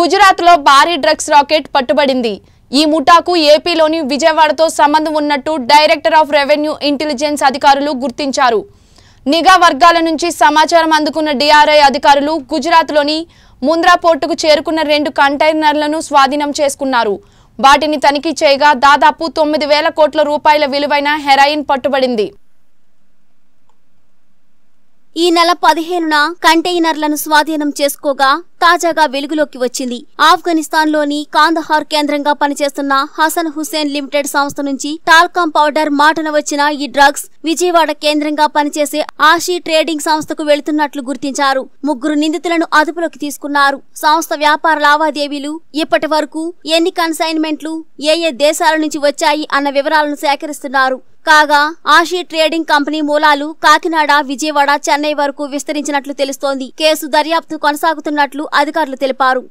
గుజరాత్లో భారీ drugs rocket పట్టుబడింది ఈ ముఠాకు ఏపీలోని విజయవాడతో సంబంధం ఉన్నట్టు డైరెక్టర్ ఆఫ్ రెవెన్యూ ఇంటెలిజెన్స్ అధికారులు గుర్తించారు నిఘా వర్గాల నుంచి సమాచారం అందుకున్న డిఆర్ఐ అధికారులు గుజరాత్లోని ముంద్రా పోర్టుకు చేరుకున్న రెండు కంటైనర్లను స్వాధీనం చేసుకున్నారు వాటిని తనిఖీ చేయగా దాదాపు తొమ్మిది వేల కోట్ల రూపాయల విలువైన హెరాయిన్ పట్టుబడింది ఈ నెల పదిహేనున కంటైనర్లను స్వాధీనం చేసుకోగా తాజాగా వెలుగులోకి వచ్చింది ఆఫ్ఘనిస్తాన్ లోని కాందహార్ కేంద్రంగా పనిచేస్తున్న హసన్ హుసేన్ లిమిటెడ్ సంస్థ నుంచి టాల్కామ్ పౌడర్ మాటన వచ్చిన ఈ డ్రగ్స్ విజయవాడ కేంద్రంగా పనిచేసే ఆషీ ట్రేడింగ్ సంస్థకు వెళుతున్నట్లు గుర్తించారు ముగ్గురు నిందితులను అదుపులోకి తీసుకున్నారు సంస్థ వ్యాపార లావాదేవీలు ఇప్పటి వరకు ఎన్ని కన్సైన్మెంట్లు ఏ ఏ దేశాల నుంచి వచ్చాయి అన్న వివరాలను సేకరిస్తున్నారు కాగా ఆషీ ట్రేడింగ్ కంపెనీ మూలాలు కాకినాడ విజయవాడ చెన్నై వరకు విస్తరించినట్లు తెలుస్తోంది కేసు దర్యాప్తు కొనసాగుతున్నట్లు అధికారులు తెలిపారు